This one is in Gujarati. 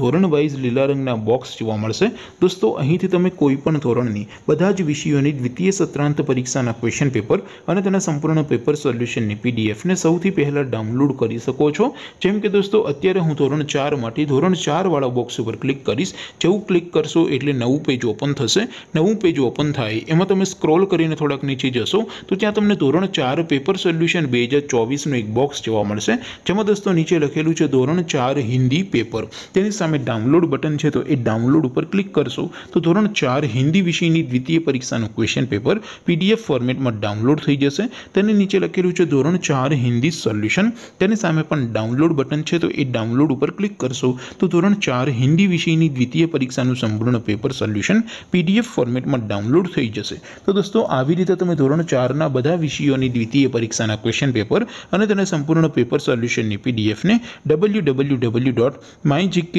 ધોરણ વાઇઝ લીલા રંગના બોક્સ જોવા મળશે દોસ્તો અહીંથી તમે કોઈ પણ ધોરણની બધા જ વિષયોની દ્વિતીય સત્રાંત પરીક્ષાના ક્વેશ્ચન પેપર અને તેના સંપૂર્ણના પેપર સોલ્યુશનની પીડીએફ ને સૌથી પહેલા ડાઉનલોડ કરી શકો છો જેમ કે દોસ્તો અત્યારે હું ધોરણ 4 માંથી ધોરણ 4 વાળો બોક્સ ઉપર ક્લિક કરીશ જેવું ક્લિક કરશો એટલે નવું પેજ ઓપન થશે નવું પેજ ઓપન થાય એમાં તમે સ્ક્રોલ કરીને થોડક નીચે જશો તો ત્યાં તમને ધોરણ 4 પેપર સોલ્યુશન 2024 નો એક બોક્સ જોવા મળશે જેમ કે દોસ્તો નીચે લખેલું છે ધોરણ 4 હિન્દી પેપર તેની મે ડાઉનલોડ બટન છે તો એ ડાઉનલોડ ઉપર ક્લિક કરશો તો ધોરણ 4 હિન્દી વિષયની દ્વિતીય પરીક્ષાનું ક્વેશ્ચન પેપર પીડીએફ ફોર્મેટમાં ડાઉનલોડ થઈ જશે તેની નીચે લખેલું છે ધોરણ 4 હિન્દી સોલ્યુશન તેની સામે પણ ડાઉનલોડ બટન છે તો એ ડાઉનલોડ ઉપર ક્લિક કરશો તો ધોરણ 4 હિન્દી વિષયની દ્વિતીય પરીક્ષાનું સંપૂર્ણ પેપર સોલ્યુશન પીડીએફ ફોર્મેટમાં ડાઉનલોડ થઈ જશે તો દોસ્તો આવી રીતે તમે ધોરણ 4 ના બધા વિષયોની દ્વિતીય પરીક્ષાના ક્વેશ્ચન પેપર અને તેના સંપૂર્ણ પેપર સોલ્યુશનની પીડીએફ ને www.mygk